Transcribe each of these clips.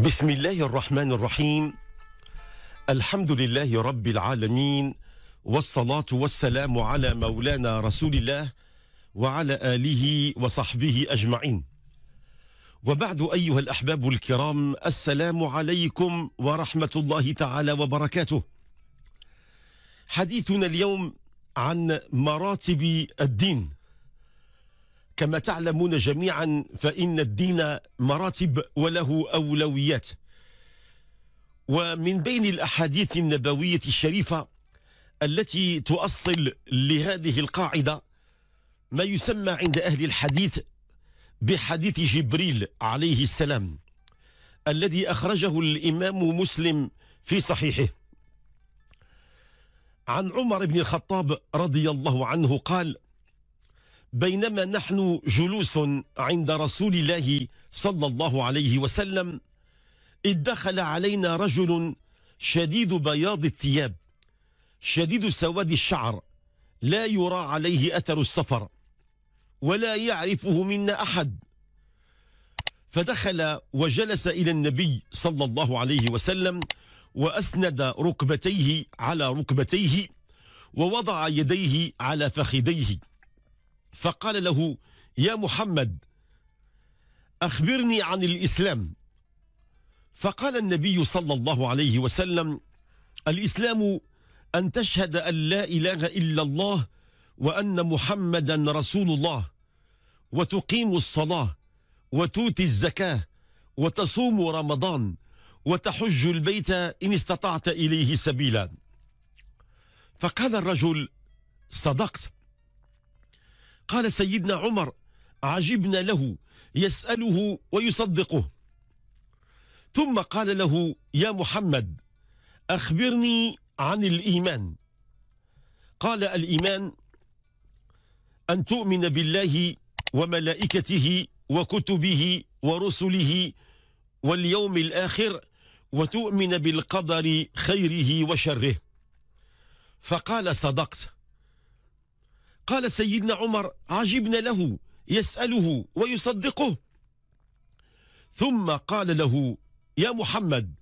بسم الله الرحمن الرحيم الحمد لله رب العالمين والصلاة والسلام على مولانا رسول الله وعلى آله وصحبه أجمعين وبعد أيها الأحباب الكرام السلام عليكم ورحمة الله تعالى وبركاته حديثنا اليوم عن مراتب الدين كما تعلمون جميعا فإن الدين مراتب وله أولويات ومن بين الأحاديث النبوية الشريفة التي تؤصل لهذه القاعدة ما يسمى عند أهل الحديث بحديث جبريل عليه السلام الذي أخرجه الإمام مسلم في صحيحه عن عمر بن الخطاب رضي الله عنه قال بينما نحن جلوس عند رسول الله صلى الله عليه وسلم إذ دخل علينا رجل شديد بياض الثياب شديد سواد الشعر لا يرى عليه أثر السفر ولا يعرفه منا أحد فدخل وجلس إلى النبي صلى الله عليه وسلم وأسند ركبتيه على ركبتيه ووضع يديه على فخذيه فقال له يا محمد أخبرني عن الإسلام فقال النبي صلى الله عليه وسلم الإسلام أن تشهد أن لا إله إلا الله وأن محمدا رسول الله وتقيم الصلاة وتؤتي الزكاة وتصوم رمضان وتحج البيت إن استطعت إليه سبيلا فقال الرجل صدقت قال سيدنا عمر عجبنا له يسأله ويصدقه ثم قال له يا محمد أخبرني عن الإيمان قال الإيمان أن تؤمن بالله وملائكته وكتبه ورسله واليوم الآخر وتؤمن بالقدر خيره وشره فقال صدقت قال سيدنا عمر عجبنا له يسأله ويصدقه ثم قال له يا محمد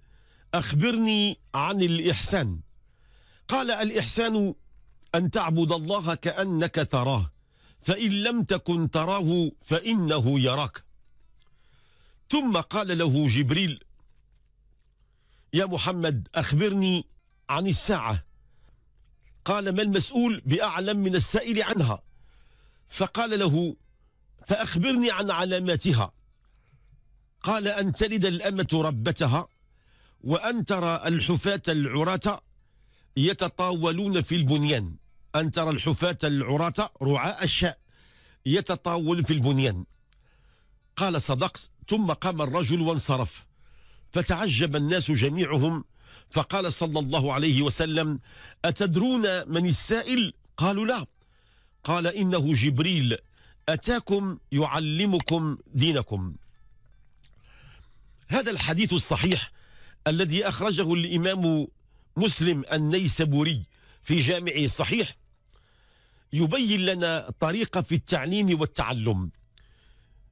أخبرني عن الإحسان قال الإحسان أن تعبد الله كأنك تراه فإن لم تكن تراه فإنه يراك ثم قال له جبريل يا محمد أخبرني عن الساعة قال ما المسؤول بأعلم من السائل عنها فقال له فأخبرني عن علاماتها قال أن تلد الأمة ربتها وأن ترى الحفاة العراة يتطاولون في البنيان أن ترى الحفاة العراة رعاء الشاء يتطاول في البنيان قال صدقت ثم قام الرجل وانصرف فتعجب الناس جميعهم فقال صلى الله عليه وسلم أتدرون من السائل قالوا لا قال إنه جبريل أتاكم يعلمكم دينكم هذا الحديث الصحيح الذي أخرجه الإمام مسلم النيسابوري في جامعه الصحيح يبين لنا طريقة في التعليم والتعلم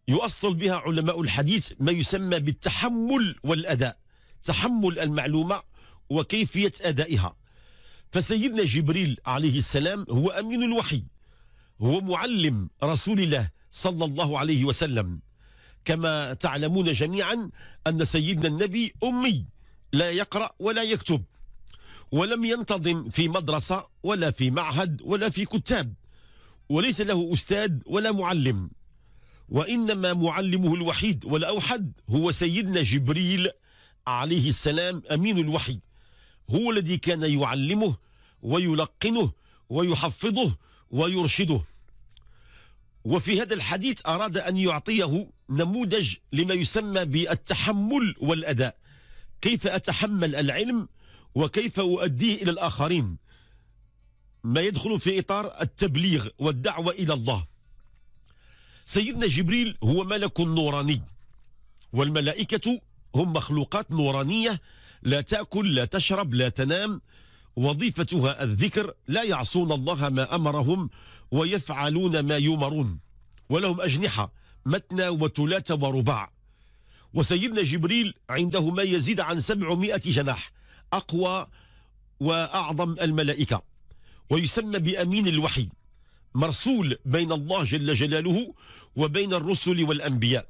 يؤصل بها علماء الحديث ما يسمى بالتحمل والأداء تحمل المعلومة وكيفية أدائها فسيدنا جبريل عليه السلام هو أمين الوحي هو معلم رسول الله صلى الله عليه وسلم كما تعلمون جميعا أن سيدنا النبي أمي لا يقرأ ولا يكتب ولم ينتظم في مدرسة ولا في معهد ولا في كتاب وليس له أستاذ ولا معلم وإنما معلمه الوحيد والأوحد هو سيدنا جبريل عليه السلام أمين الوحي هو الذي كان يعلمه ويلقنه ويحفظه ويرشده وفي هذا الحديث أراد أن يعطيه نموذج لما يسمى بالتحمل والأداء كيف أتحمل العلم وكيف أؤديه إلى الآخرين ما يدخل في إطار التبليغ والدعوة إلى الله سيدنا جبريل هو ملك نوراني والملائكة هم مخلوقات نورانية لا تأكل لا تشرب لا تنام وظيفتها الذكر لا يعصون الله ما أمرهم ويفعلون ما يؤمرون ولهم أجنحة متنى وثلاث ورباع وسيدنا جبريل عنده ما يزيد عن 700 جناح أقوى وأعظم الملائكة ويسمى بأمين الوحي مرسول بين الله جل جلاله وبين الرسل والأنبياء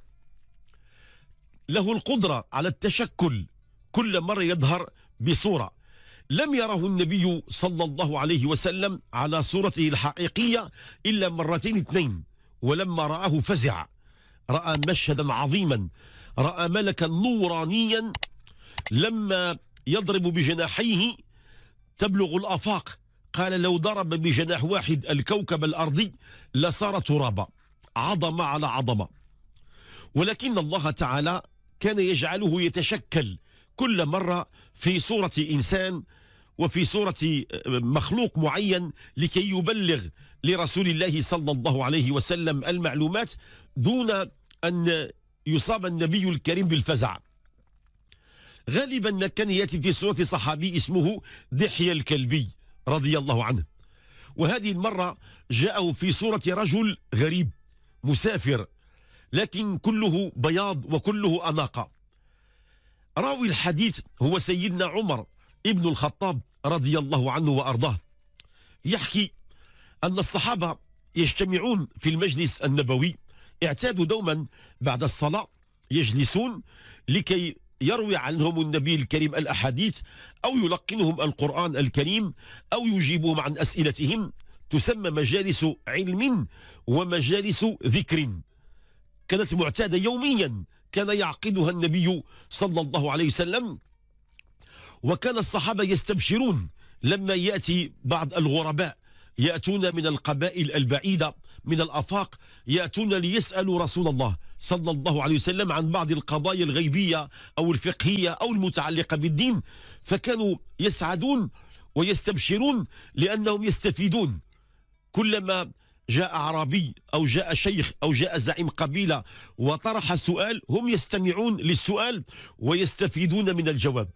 له القدرة على التشكل كل مرة يظهر بصورة لم يره النبي صلى الله عليه وسلم على صورته الحقيقية إلا مرتين اثنين ولما رآه فزع رأى مشهدا عظيما رأى ملكا نورانيا لما يضرب بجناحيه تبلغ الآفاق قال لو ضرب بجناح واحد الكوكب الأرضي لصار ترابا عظمة على عظمة ولكن الله تعالى كان يجعله يتشكل كل مرة في صورة إنسان وفي صورة آه، مخلوق معين لكي يبلغ لرسول الله صلى الله عليه وسلم المعلومات دون أن يصاب النبي الكريم بالفزع غالبا كان ياتي في صورة صحابي اسمه دحية الكلبي رضي الله عنه وهذه المرة جاءه في صورة رجل غريب مسافر لكن كله بياض وكله أناقة راوي الحديث هو سيدنا عمر ابن الخطاب رضي الله عنه وأرضاه يحكي أن الصحابة يجتمعون في المجلس النبوي اعتادوا دوما بعد الصلاة يجلسون لكي يروي عنهم النبي الكريم الأحاديث أو يلقنهم القرآن الكريم أو يجيبهم عن أسئلتهم تسمى مجالس علم ومجالس ذكر كانت معتادة يوميا كان يعقدها النبي صلى الله عليه وسلم وكان الصحابة يستبشرون لما يأتي بعض الغرباء يأتون من القبائل البعيدة من الأفاق يأتون ليسألوا رسول الله صلى الله عليه وسلم عن بعض القضايا الغيبية أو الفقهية أو المتعلقة بالدين فكانوا يسعدون ويستبشرون لأنهم يستفيدون كلما جاء عربي أو جاء شيخ أو جاء زعيم قبيلة وطرح سؤال هم يستمعون للسؤال ويستفيدون من الجواب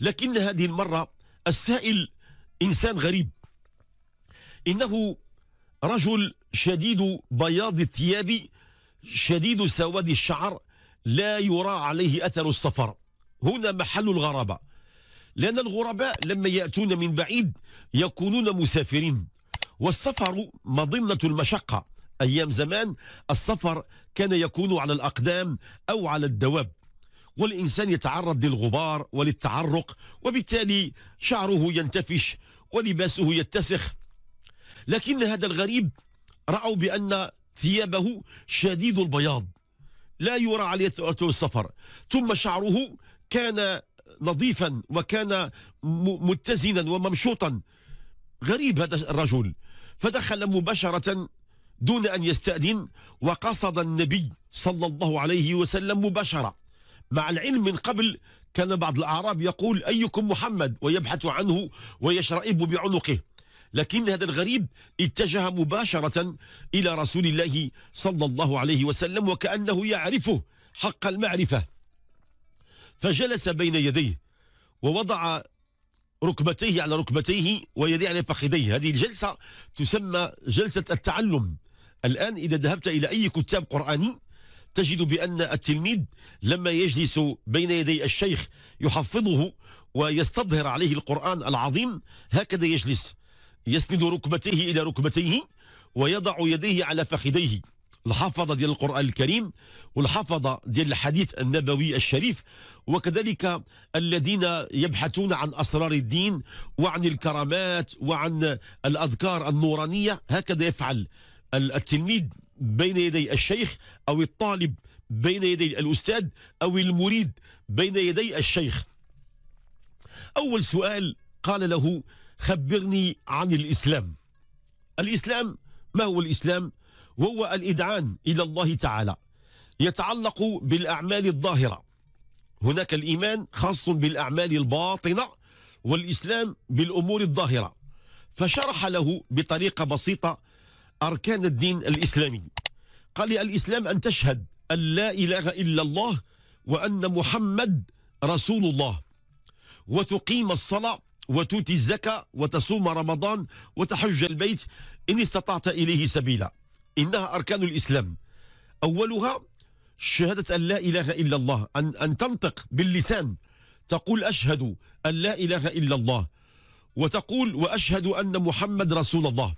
لكن هذه المرة السائل إنسان غريب إنه رجل شديد بياض الثياب شديد سواد الشعر لا يرى عليه أثر السفر هنا محل الغرابة لأن الغرباء لما يأتون من بعيد يكونون مسافرين والسفر مظنة المشقة أيام زمان السفر كان يكون على الأقدام أو على الدواب والإنسان يتعرض للغبار وللتعرق وبالتالي شعره ينتفش ولباسه يتسخ لكن هذا الغريب رأوا بأن ثيابه شديد البياض لا يرى عليه أثر السفر ثم شعره كان نظيفا وكان متزنا وممشوطا غريب هذا الرجل فدخل مباشرة دون أن يستأذن وقصد النبي صلى الله عليه وسلم مباشرة مع العلم من قبل كان بعض الأعراب يقول أيكم محمد ويبحث عنه ويشرئب بعنقه لكن هذا الغريب اتجه مباشرة إلى رسول الله صلى الله عليه وسلم وكأنه يعرفه حق المعرفة فجلس بين يديه ووضع ركبتيه على ركبتيه ويديه على فخذيه هذه الجلسة تسمى جلسة التعلم الآن إذا ذهبت إلى أي كتاب قرآني تجد بأن التلميذ لما يجلس بين يدي الشيخ يحفظه ويستظهر عليه القرآن العظيم هكذا يجلس يسند ركبتيه إلى ركبتيه ويضع يديه على فخذيه الحفظة ديال القرآن الكريم والحفظة ديال الحديث النبوي الشريف وكذلك الذين يبحثون عن أسرار الدين وعن الكرامات وعن الأذكار النورانية هكذا يفعل التلميذ بين يدي الشيخ أو الطالب بين يدي الأستاذ أو المريد بين يدي الشيخ أول سؤال قال له خبرني عن الإسلام الإسلام ما هو الإسلام وهو الإدعان إلى الله تعالى يتعلق بالأعمال الظاهرة هناك الإيمان خاص بالأعمال الباطنة والإسلام بالأمور الظاهرة فشرح له بطريقة بسيطة أركان الدين الإسلامي قال الإسلام أن تشهد أن لا إله إلا الله وأن محمد رسول الله وتقيم الصلاة وتؤتي الزكاة وتصوم رمضان وتحج البيت إن استطعت إليه سبيلا إنها أركان الإسلام أولها شهادة أن لا إله إلا الله أن, أن تنطق باللسان تقول أشهد أن لا إله إلا الله وتقول وأشهد أن محمد رسول الله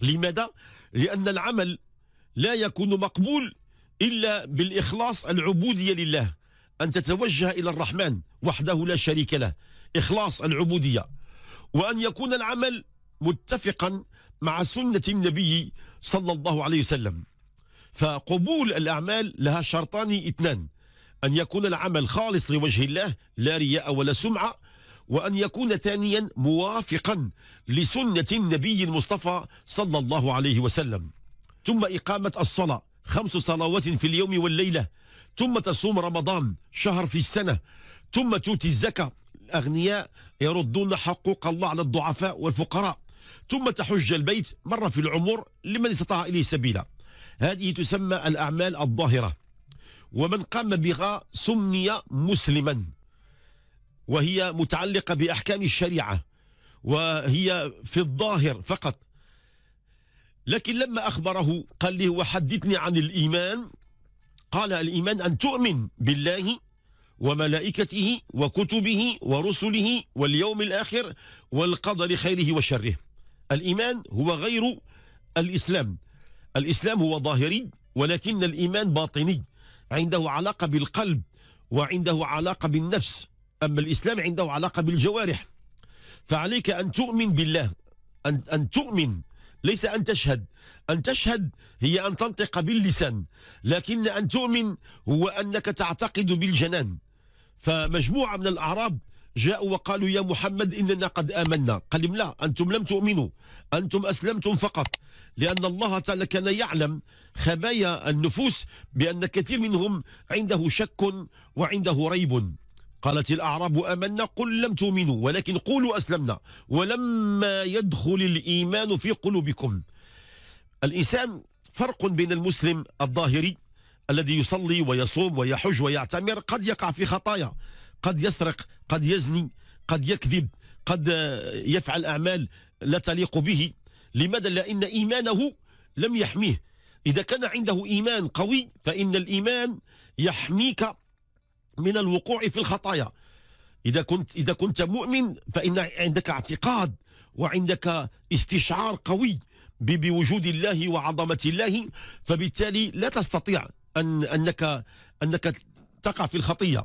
لماذا؟ لأن العمل لا يكون مقبول إلا بالإخلاص العبودية لله أن تتوجه إلى الرحمن وحده لا شريك له إخلاص العبودية وأن يكون العمل متفقا مع سنة النبي صلى الله عليه وسلم فقبول الأعمال لها شرطان اثنان أن يكون العمل خالص لوجه الله لا رياء ولا سمعة وأن يكون ثانيا موافقا لسنة النبي المصطفى صلى الله عليه وسلم ثم إقامة الصلاة خمس صلوات في اليوم والليلة ثم تصوم رمضان شهر في السنة ثم تؤتي الزكاة الأغنياء يردون حقوق الله على الضعفاء والفقراء ثم تحج البيت مرة في العمر لمن استطاع إليه سبيلا هذه تسمى الأعمال الظاهرة ومن قام بها سمي مسلما وهي متعلقة بأحكام الشريعة وهي في الظاهر فقط لكن لما أخبره قال له وحدثني عن الإيمان قال الإيمان أن تؤمن بالله وملائكته وكتبه ورسله واليوم الآخر والقدر خيره وشره الإيمان هو غير الإسلام الإسلام هو ظاهري ولكن الإيمان باطني عنده علاقة بالقلب وعنده علاقة بالنفس أما الإسلام عنده علاقة بالجوارح فعليك أن تؤمن بالله أن, أن تؤمن ليس أن تشهد أن تشهد هي أن تنطق باللسان لكن أن تؤمن هو أنك تعتقد بالجنان فمجموعة من الأعراب جاءوا وقالوا يا محمد إننا قد آمنا قال لهم لا أنتم لم تؤمنوا أنتم أسلمتم فقط لأن الله تعالى كان يعلم خبايا النفوس بأن كثير منهم عنده شك وعنده ريب قالت الأعراب آمنا قل لم تؤمنوا ولكن قولوا أسلمنا ولما يدخل الإيمان في قلوبكم الإنسان فرق بين المسلم الظاهري الذي يصلي ويصوم ويحج ويعتمر قد يقع في خطايا قد يسرق قد يزني قد يكذب قد آه، يفعل أعمال لا تليق به لماذا لأن إيمانه لم يحميه إذا كان عنده إيمان قوي فإن الإيمان يحميك من الوقوع في الخطايا إذا كنت إذا كنت مؤمن فإن عندك اعتقاد وعندك استشعار قوي بوجود الله وعظمة الله فبالتالي لا تستطيع أن أنك أنك تقع في الخطية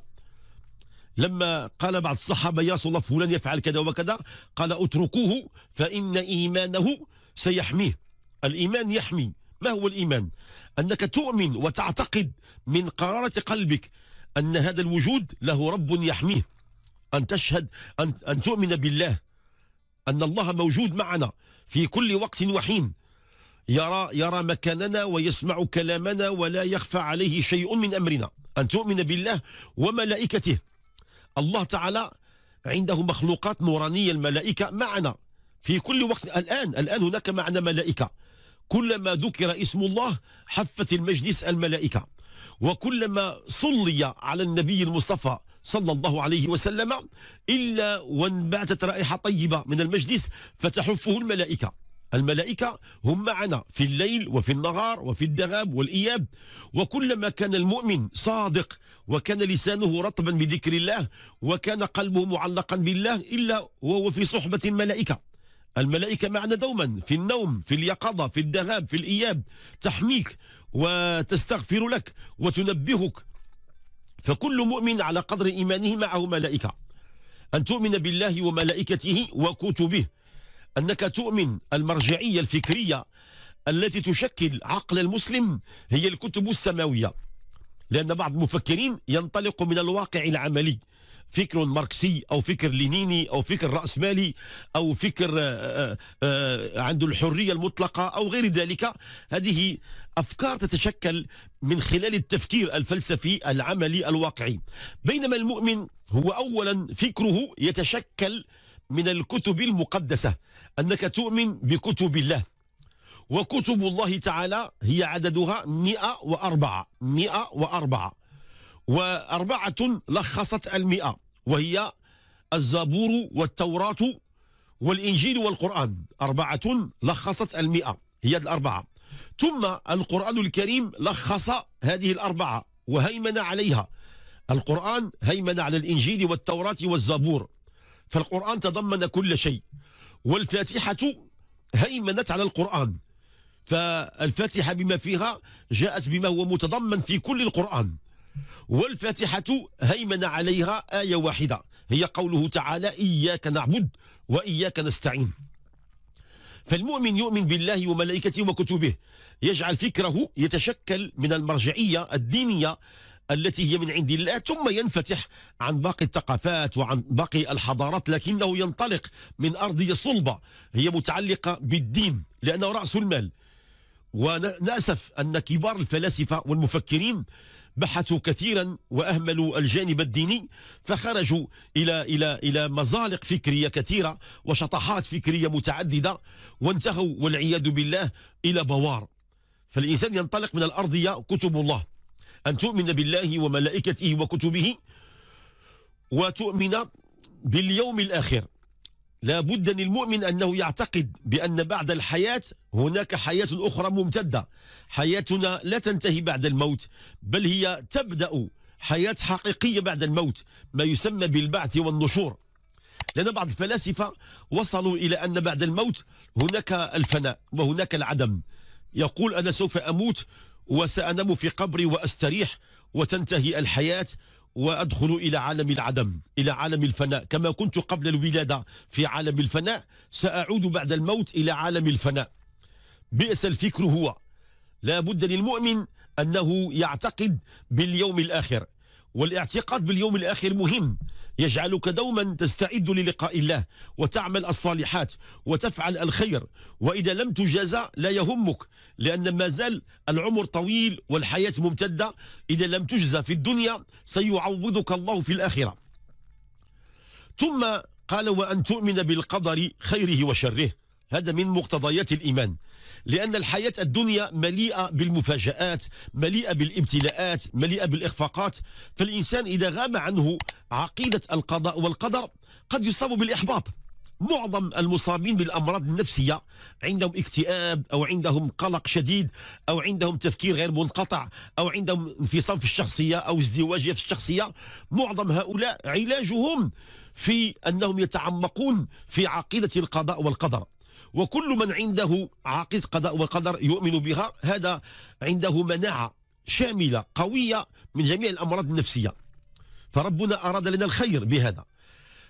لما قال بعض الصحابة يا رسول الله فلان يفعل كذا وكذا قال اتركوه فإن إيمانه سيحميه الإيمان يحمي ما هو الإيمان أنك تؤمن وتعتقد من قرارة قلبك أن هذا الوجود له رب يحميه أن تشهد أن, أن تؤمن بالله أن الله موجود معنا في كل وقت وحين يرى يرى مكاننا ويسمع كلامنا ولا يخفى عليه شيء من أمرنا أن تؤمن بالله وملائكته الله تعالى عنده مخلوقات نورانية الملائكة معنا في كل وقت الآن الآن هناك معنا ملائكة كلما ذكر اسم الله حفت المجلس الملائكة وكلما صلي على النبي المصطفى صلى الله عليه وسلم إلا وانبعتت رائحة طيبة من المجلس فتحفه الملائكة الملائكة هم معنا في الليل وفي النهار وفي الذهاب والإياب وكلما كان المؤمن صادق وكان لسانه رطبا بذكر الله وكان قلبه معلقا بالله إلا وهو في صحبة الملائكة الملائكة معنا دوما في النوم في اليقظة في الذهاب في الإياب تحميك وتستغفر لك وتنبهك فكل مؤمن على قدر إيمانه معه ملائكة أن تؤمن بالله وملائكته وكتبه أنك تؤمن المرجعية الفكرية التي تشكل عقل المسلم هي الكتب السماوية لأن بعض المفكرين ينطلق من الواقع العملي فكر ماركسي أو فكر لينيني أو فكر رأسمالي أو فكر آه، آه، آه، عنده الحرية المطلقة أو غير ذلك هذه أفكار تتشكل من خلال التفكير الفلسفي العملي الواقعي بينما المؤمن هو أولا فكره يتشكل من الكتب المقدسة أنك تؤمن بكتب الله وكتب الله تعالى هي عددها 104 104 وأربعة لخصت المئة وهي الزبور والتوراة والإنجيل والقرآن أربعة لخصت المئة هي الأربعة ثم القرآن الكريم لخص هذه الأربعة وهيمن عليها القرآن هيمن على الإنجيل والتوراة والزبور فالقرآن تضمن كل شيء والفاتحة هيمنت على القرآن فالفاتحة بما فيها جاءت بما هو متضمن في كل القرآن والفاتحة هيمن عليها آية واحدة هي قوله تعالى إياك نعبد وإياك نستعين فالمؤمن يؤمن بالله وملائكته وكتبه يجعل فكره يتشكل من المرجعية الدينية التي هي من عند الله ثم ينفتح عن باقي الثقافات وعن باقي الحضارات لكنه ينطلق من أرضية صلبة هي متعلقة بالدين لأنه رأس المال ونأسف أن كبار الفلاسفة والمفكرين بحثوا كثيرا واهملوا الجانب الديني فخرجوا الى الى الى مزالق فكريه كثيره وشطحات فكريه متعدده وانتهوا والعياذ بالله الى بوار فالانسان ينطلق من الارضيه كتب الله ان تؤمن بالله وملائكته وكتبه وتؤمن باليوم الاخر لا بد للمؤمن أنه يعتقد بأن بعد الحياة هناك حياة أخرى ممتدة حياتنا لا تنتهي بعد الموت بل هي تبدأ حياة حقيقية بعد الموت ما يسمى بالبعث والنشور لأن بعض الفلاسفة وصلوا إلى أن بعد الموت هناك الفناء وهناك العدم يقول أنا سوف أموت وسأنام في قبري وأستريح وتنتهي الحياة وأدخل إلى عالم العدم إلى عالم الفناء كما كنت قبل الولادة في عالم الفناء سأعود بعد الموت إلى عالم الفناء بئس الفكر هو لا بد للمؤمن أنه يعتقد باليوم الآخر والاعتقاد باليوم الآخر مهم يجعلك دوما تستعد للقاء الله وتعمل الصالحات وتفعل الخير وإذا لم تجازى لا يهمك لأن ما زال العمر طويل والحياة ممتدة إذا لم تجزى في الدنيا سيعوضك الله في الآخرة ثم قال وأن تؤمن بالقدر خيره وشره هذا من مقتضيات الإيمان لأن الحياة الدنيا مليئة بالمفاجآت مليئة بالابتلاءات مليئة بالإخفاقات فالإنسان إذا غاب عنه عقيدة القضاء والقدر قد يصاب بالإحباط معظم المصابين بالأمراض النفسية عندهم اكتئاب أو عندهم قلق شديد أو عندهم تفكير غير منقطع أو عندهم انفصام في الشخصية أو ازدواجية في الشخصية معظم هؤلاء علاجهم في أنهم يتعمقون في عقيدة القضاء والقدر وكل من عنده عقيدة قضاء وقدر يؤمن بها هذا عنده مناعة شاملة قوية من جميع الأمراض النفسية فربنا أراد لنا الخير بهذا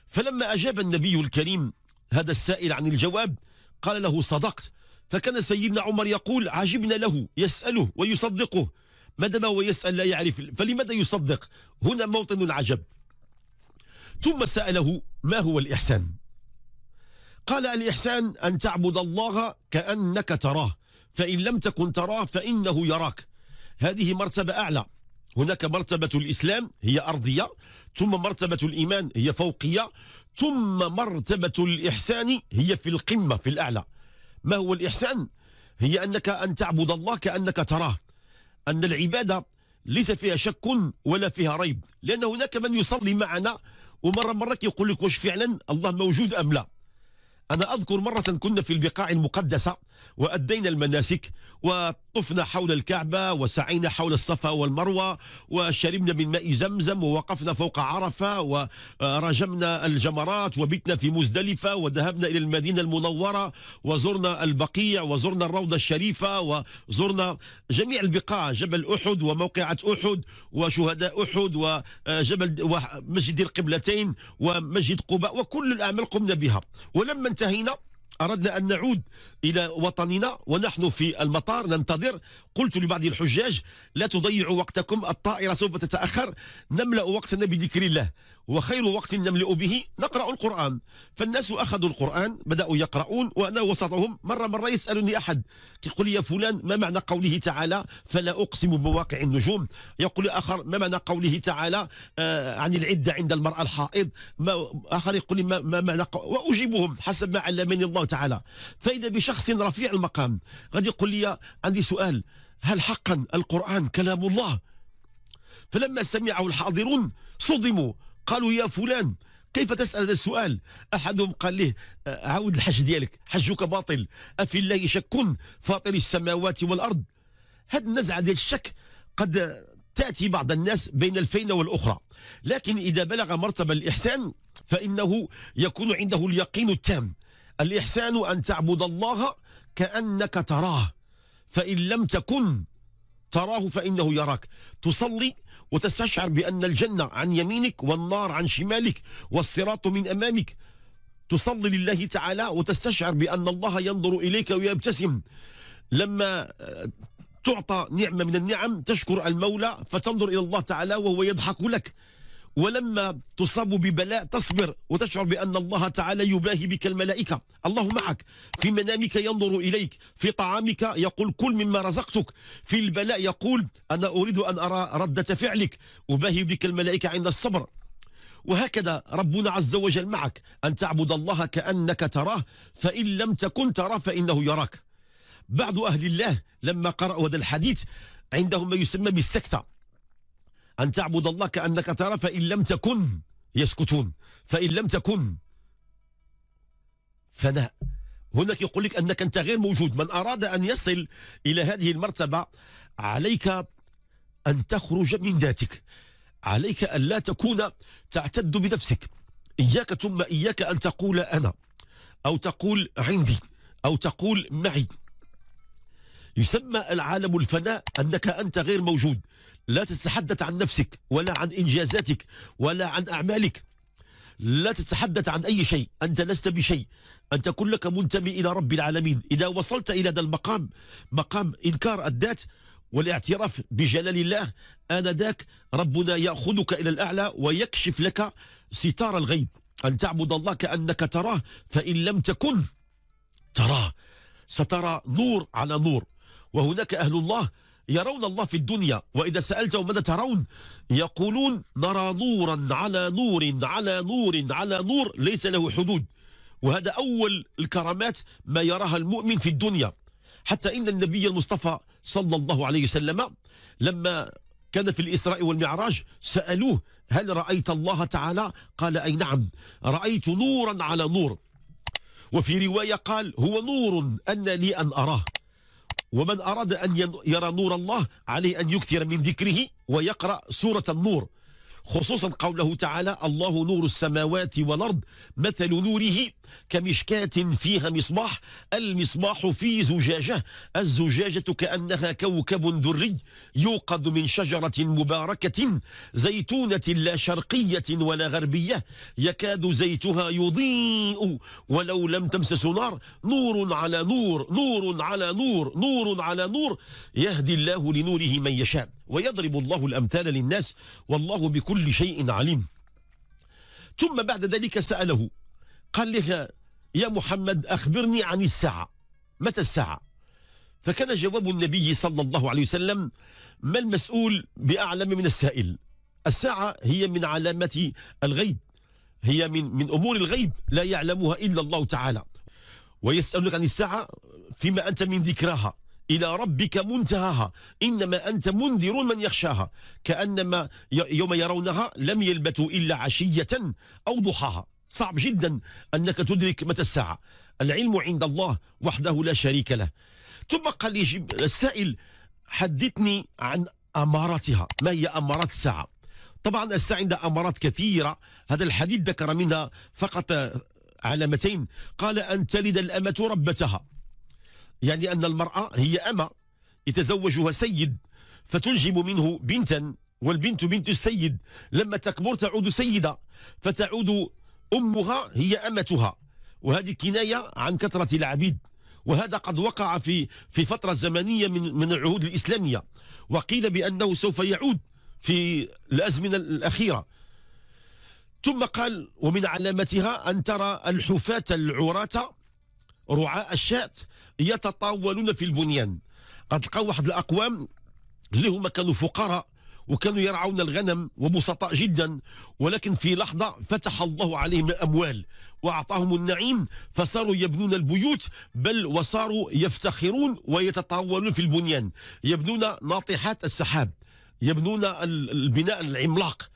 فلما أجاب النبي الكريم هذا السائل عن الجواب قال له صدقت فكان سيدنا عمر يقول عجبنا له يسأله ويصدقه ما دام هو يسأل لا يعرف فلماذا يصدق هنا موطن العجب ثم سأله ما هو الإحسان قال الإحسان أن تعبد الله كأنك تراه فإن لم تكن تراه فإنه يراك هذه مرتبة أعلى هناك مرتبة الإسلام هي أرضية ثم مرتبة الإيمان هي فوقية ثم مرتبة الإحسان هي في القمة في الأعلى ما هو الإحسان؟ هي أنك أن تعبد الله كأنك تراه أن العبادة ليس فيها شك ولا فيها ريب لأن هناك من يصلي معنا ومرة مرة كيقول لك واش فعلا الله موجود أم لا أنا أذكر مرة كنا في البقاع المقدسة وأدينا المناسك وطفنا حول الكعبة وسعينا حول الصفا والمروة وشربنا من ماء زمزم ووقفنا فوق عرفة ورجمنا الجمرات وبتنا في مزدلفة وذهبنا إلى المدينة المنورة وزرنا البقيع وزرنا الروضة الشريفة وزرنا جميع البقاع جبل أحد وموقعة أحد وشهداء أحد وجبل ومسجد القبلتين ومسجد قباء وكل الأعمال قمنا بها ولما انتهينا أردنا أن نعود إلى وطننا ونحن في المطار ننتظر قلت لبعض الحجاج لا تضيعوا وقتكم الطائرة سوف تتأخر نملأ وقتنا بذكر الله وخير وقت نملئ به نقرأ القرآن فالناس أخذوا القرآن بدأوا يقرؤون وأنا وسطهم مرة مرة يسألني أحد يقول لي يا فلان ما معنى قوله تعالى فلا أقسم بواقع النجوم يقول آخر ما معنى قوله تعالى آه عن العدة عند المرأة الحائض ما آخر يقول لي ما, ما معنى وأجيبهم حسب ما علمني الله تعالى فإذا بشخص رفيع المقام غادي يقول لي عندي سؤال هل حقا القرآن كلام الله فلما سمعه الحاضرون صدموا قالوا يا فلان كيف تسأل هذا السؤال أحدهم قال له آه، عاود الحج ديالك حجك باطل أفي الله شك فاطر السماوات والأرض هذه النزعة ديال الشك قد تأتي بعض الناس بين الفينة والأخرى لكن إذا بلغ مرتبة الإحسان فإنه يكون عنده اليقين التام الإحسان أن تعبد الله كأنك تراه فإن لم تكن تراه فإنه يراك تصلي وتستشعر بأن الجنة عن يمينك والنار عن شمالك والصراط من أمامك تصلي لله تعالى وتستشعر بأن الله ينظر إليك ويبتسم لما آه، تعطى نعمة من النعم تشكر المولى فتنظر إلى الله تعالى وهو يضحك لك ولما تصاب ببلاء تصبر وتشعر بأن الله تعالى يباهي بك الملائكة الله معك في منامك ينظر إليك في طعامك يقول كل مما رزقتك في البلاء يقول أنا أريد أن أرى ردة فعلك أباهي بك الملائكة عند الصبر وهكذا ربنا عز وجل معك أن تعبد الله كأنك تراه فإن لم تكن تراه فإنه يراك بعض أهل الله لما قرأوا هذا الحديث عندهم ما يسمى بالسكتة أن تعبد الله كأنك ترى فإن لم تكن يسكتون فإن لم تكن فناء هناك يقول لك أنك أنت غير موجود من أراد أن يصل إلى هذه المرتبة عليك أن تخرج من ذاتك عليك أن لا تكون تعتد بنفسك إياك ثم إياك أن تقول أنا أو تقول عندي أو تقول معي يسمى العالم الفناء أنك أنت غير موجود لا تتحدث عن نفسك ولا عن إنجازاتك ولا عن أعمالك لا تتحدث عن أي شيء أنت لست بشيء انت كلك منتمي إلى رب العالمين إذا وصلت إلى هذا المقام مقام إنكار الذات والاعتراف بجلال الله آنذاك ربنا يأخذك إلى الأعلى ويكشف لك ستار الغيب أن تعبد الله كأنك تراه فإن لم تكن تراه سترى نور على نور وهناك أهل الله يرون الله في الدنيا وإذا سألتهم ماذا ترون يقولون نرى نورا على نور على نور على نور ليس له حدود وهذا أول الكرامات ما يراها المؤمن في الدنيا حتى إن النبي المصطفى صلى الله عليه وسلم لما كان في الإسراء والمعراج سألوه هل رأيت الله تعالى قال أي نعم رأيت نورا على نور وفي رواية قال هو نور أن لي أن أراه ومن أراد أن يرى نور الله عليه أن يكثر من ذكره ويقرأ سورة النور خصوصا قوله تعالى الله نور السماوات والأرض مثل نوره كمشكاة فيها مصباح المصباح في زجاجة الزجاجة كأنها كوكب دري يوقد من شجرة مباركة زيتونة لا شرقية ولا غربية يكاد زيتها يضيء ولو لم تمسس نار نور على نور نور على نور نور على نور يهدي الله لنوره من يشاء ويضرب الله الأمثال للناس والله بكل شيء عليم ثم بعد ذلك سأله قال له يا محمد أخبرني عن الساعة متى الساعة فكان جواب النبي صلى الله عليه وسلم ما المسؤول بأعلم من السائل الساعة هي من علامات الغيب هي من من أمور الغيب لا يعلمها إلا الله تعالى ويسألك عن الساعة فيما أنت من ذكراها إلى ربك منتهاها إنما أنت منذر من يخشاها كأنما يوم يرونها لم يلبثوا إلا عشية أو ضحاها صعب جدا أنك تدرك متى الساعة العلم عند الله وحده لا شريك له ثم قال يجب السائل حدثني عن أماراتها ما هي أمارات الساعة طبعا الساعة عندها أمارات كثيرة هذا الحديث ذكر منها فقط علامتين قال أن تلد الأمة ربتها يعني أن المرأة هي أمة يتزوجها سيد فتنجب منه بنتا والبنت بنت السيد لما تكبر تعود سيدة فتعود أمها هي أمتها وهذه كناية عن كثرة العبيد وهذا قد وقع في في فترة زمنية من من العهود الإسلامية وقيل بأنه سوف يعود في الأزمنة الأخيرة ثم قال ومن علامتها أن ترى الحفاة العراة رعاء الشاة يتطاولون في البنيان قد لقاو واحد الأقوام اللي هما كانوا فقراء وكانوا يرعون الغنم وبسطاء جدا ولكن في لحظة فتح الله عليهم الأموال وأعطاهم النعيم فصاروا يبنون البيوت بل وصاروا يفتخرون ويتطاولون في البنيان يبنون ناطحات السحاب يبنون البناء العملاق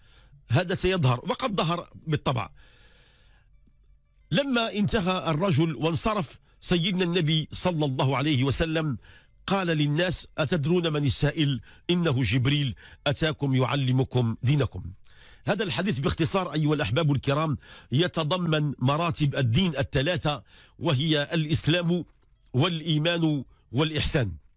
هذا سيظهر وقد ظهر بالطبع لما انتهى الرجل وانصرف سيدنا النبي صلى الله عليه وسلم قال للناس أتدرون من السائل إنه جبريل أتاكم يعلمكم دينكم هذا الحديث باختصار أيها الأحباب الكرام يتضمن مراتب الدين الثلاثة وهي الإسلام والإيمان والإحسان